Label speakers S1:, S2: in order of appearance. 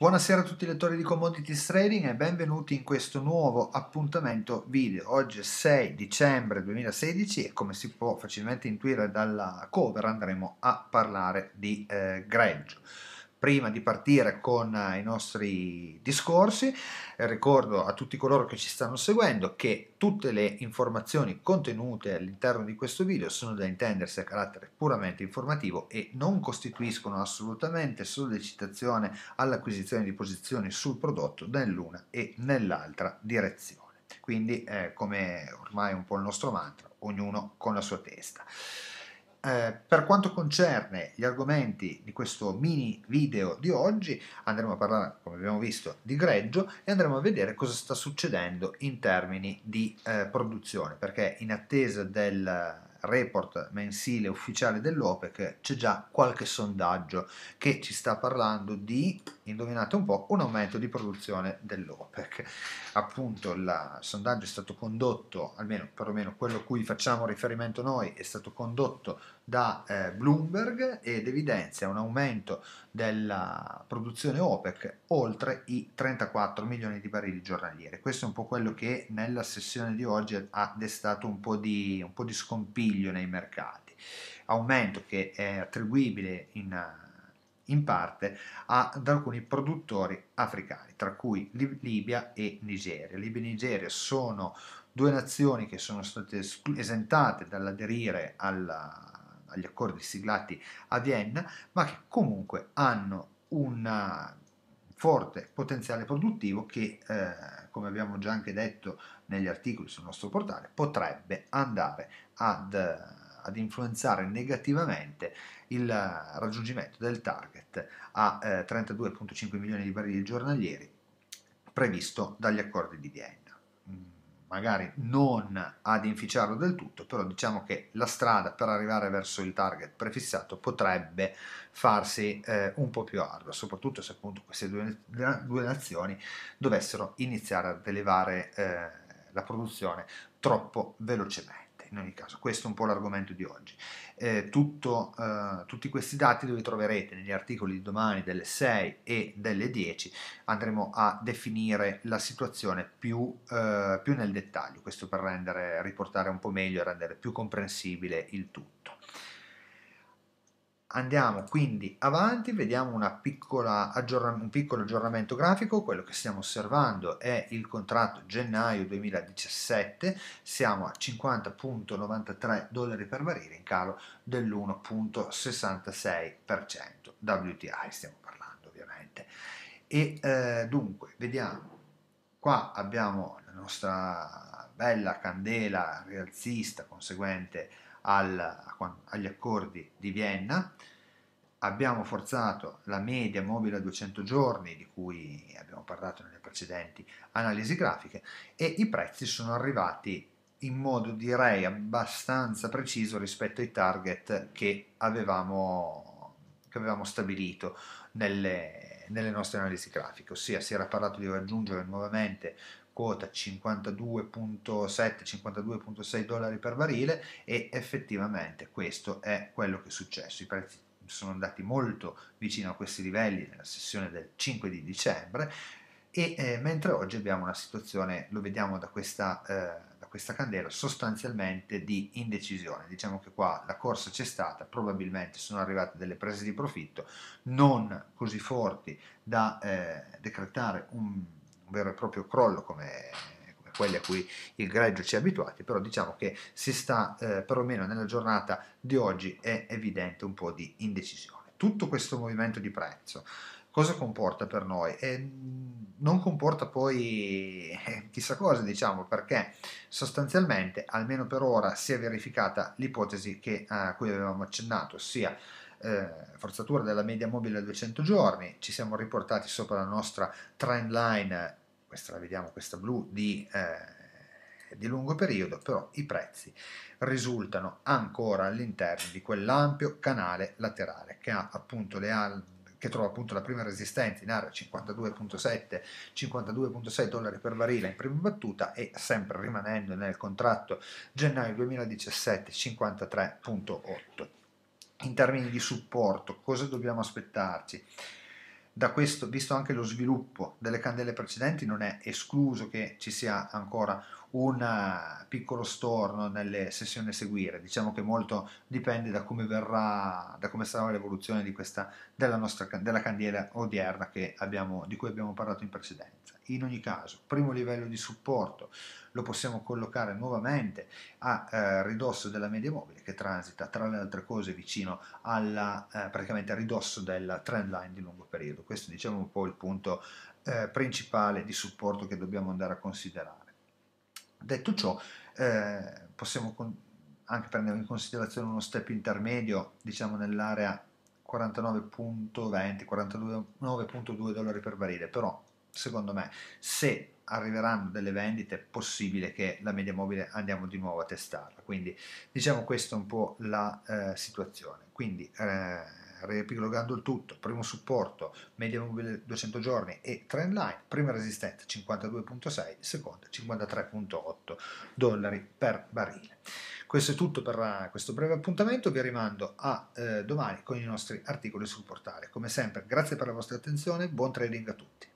S1: Buonasera a tutti i lettori di Commodities Trading e benvenuti in questo nuovo appuntamento video. Oggi è 6 dicembre 2016 e come si può facilmente intuire dalla cover andremo a parlare di eh, greggio prima di partire con eh, i nostri discorsi. Eh, ricordo a tutti coloro che ci stanno seguendo che tutte le informazioni contenute all'interno di questo video sono da intendersi a carattere puramente informativo e non costituiscono assolutamente sollecitazione all'acquisizione di posizioni sul prodotto nell'una e nell'altra direzione. Quindi, eh, come ormai è un po' il nostro mantra, ognuno con la sua testa eh, per quanto concerne gli argomenti di questo mini video di oggi andremo a parlare, come abbiamo visto, di greggio e andremo a vedere cosa sta succedendo in termini di eh, produzione perché in attesa del report mensile ufficiale dell'OPEC c'è già qualche sondaggio che ci sta parlando di, indovinate un po', un aumento di produzione dell'OPEC. Appunto il sondaggio è stato condotto, almeno perlomeno quello a cui facciamo riferimento noi, è stato condotto da eh, Bloomberg ed evidenzia un aumento della produzione OPEC oltre i 34 milioni di barili giornalieri. Questo è un po' quello che nella sessione di oggi ha destato un po' di, un po di scompiglio nei mercati, aumento che è attribuibile in, in parte ad alcuni produttori africani, tra cui Libia e Nigeria. Libia e Nigeria sono due nazioni che sono state esentate dall'aderire alla, agli accordi siglati a Vienna, ma che comunque hanno un eh, forte potenziale produttivo che, eh, come abbiamo già anche detto negli articoli sul nostro portale, potrebbe andare ad, eh, ad influenzare negativamente il eh, raggiungimento del target a eh, 32,5 milioni di barili giornalieri previsto dagli accordi di Vienna magari non ad inficiarlo del tutto, però diciamo che la strada per arrivare verso il target prefissato potrebbe farsi eh, un po' più ardua, soprattutto se appunto queste due, due nazioni dovessero iniziare ad elevare eh, la produzione troppo velocemente in ogni caso questo è un po' l'argomento di oggi. Eh, tutto, eh, tutti questi dati li troverete negli articoli di domani delle 6 e delle 10, andremo a definire la situazione più, eh, più nel dettaglio, questo per rendere, riportare un po' meglio e rendere più comprensibile il tutto. Andiamo quindi avanti, vediamo aggiorn- un piccolo aggiornamento grafico, quello che stiamo osservando è il contratto gennaio 2017, siamo a 50.93 dollari per barile in calo dell'1.66%, WTI stiamo parlando ovviamente. E eh, dunque, vediamo, qua abbiamo la nostra bella candela rialzista conseguente al, agli accordi di Vienna. Abbiamo forzato la media mobile a 200 giorni, di cui abbiamo parlato nelle precedenti analisi grafiche, e i prezzi sono arrivati in modo direi abbastanza preciso rispetto ai target che avevamo, che avevamo stabilito nelle, nelle nostre analisi grafiche, ossia si era parlato di raggiungere nuovamente quota 52.7-52.6 dollari per barile e effettivamente questo è quello che è successo. I prezzi sono andati molto vicino a questi livelli nella sessione del 5 di dicembre e eh, mentre oggi abbiamo una situazione, lo vediamo da questa, eh, questa candela, sostanzialmente di indecisione. Diciamo che qua la corsa c'è stata, probabilmente sono arrivate delle prese di profitto non così forti da eh, decretare un vero e proprio crollo come, come quelli a cui il greggio ci ha abituati, però diciamo che si sta, eh, perlomeno nella giornata di oggi, è evidente un po' di indecisione. Tutto questo movimento di prezzo, cosa comporta per noi? E eh, non comporta poi eh, chissà cosa, diciamo, perché sostanzialmente, almeno per ora, si è verificata l'ipotesi che, a cui avevamo accennato, ossia eh, forzatura della media mobile a 200 giorni, ci siamo riportati sopra la nostra trend line, questa la vediamo, questa blu, di, eh, di lungo periodo, però i prezzi risultano ancora all'interno di quell'ampio canale laterale che ha appunto le altre che trova appunto la prima resistenza in area 52.7 52.6 dollari per barile in prima battuta e sempre rimanendo nel contratto gennaio 2017 53.8 in termini di supporto, cosa dobbiamo aspettarci. Da questo, visto anche lo sviluppo delle candele precedenti, non è escluso che ci sia ancora un eh, piccolo storno nelle sessioni a seguire. Diciamo che molto dipende da come verrà, da come sarà l'evoluzione di questa, della, nostra, della candela odierna che abbiamo, di cui abbiamo parlato in precedenza in ogni caso, primo livello di supporto lo possiamo collocare nuovamente a eh, ridosso della media mobile che transita tra le altre cose vicino alla eh, praticamente a ridosso della trend line di lungo periodo. Questo diciamo un po' il punto eh, principale di supporto che dobbiamo andare a considerare. Detto ciò, eh, possiamo anche prendere in considerazione uno step intermedio, diciamo nell'area 49.20, 49.2 dollari per barile, però secondo me, se arriveranno delle vendite, è possibile che la media mobile andiamo di nuovo a testarla. Quindi diciamo questa è un po' la eh, situazione. Quindi eh, riepilogando il tutto, primo supporto, media mobile 200 giorni e trend line, prima resistenza 52.6, seconda 53.8 dollari per barile. Questo è tutto per eh, questo breve appuntamento, vi rimando a eh, domani con i nostri articoli sul portale. Come sempre, grazie per la vostra attenzione, buon trading a tutti.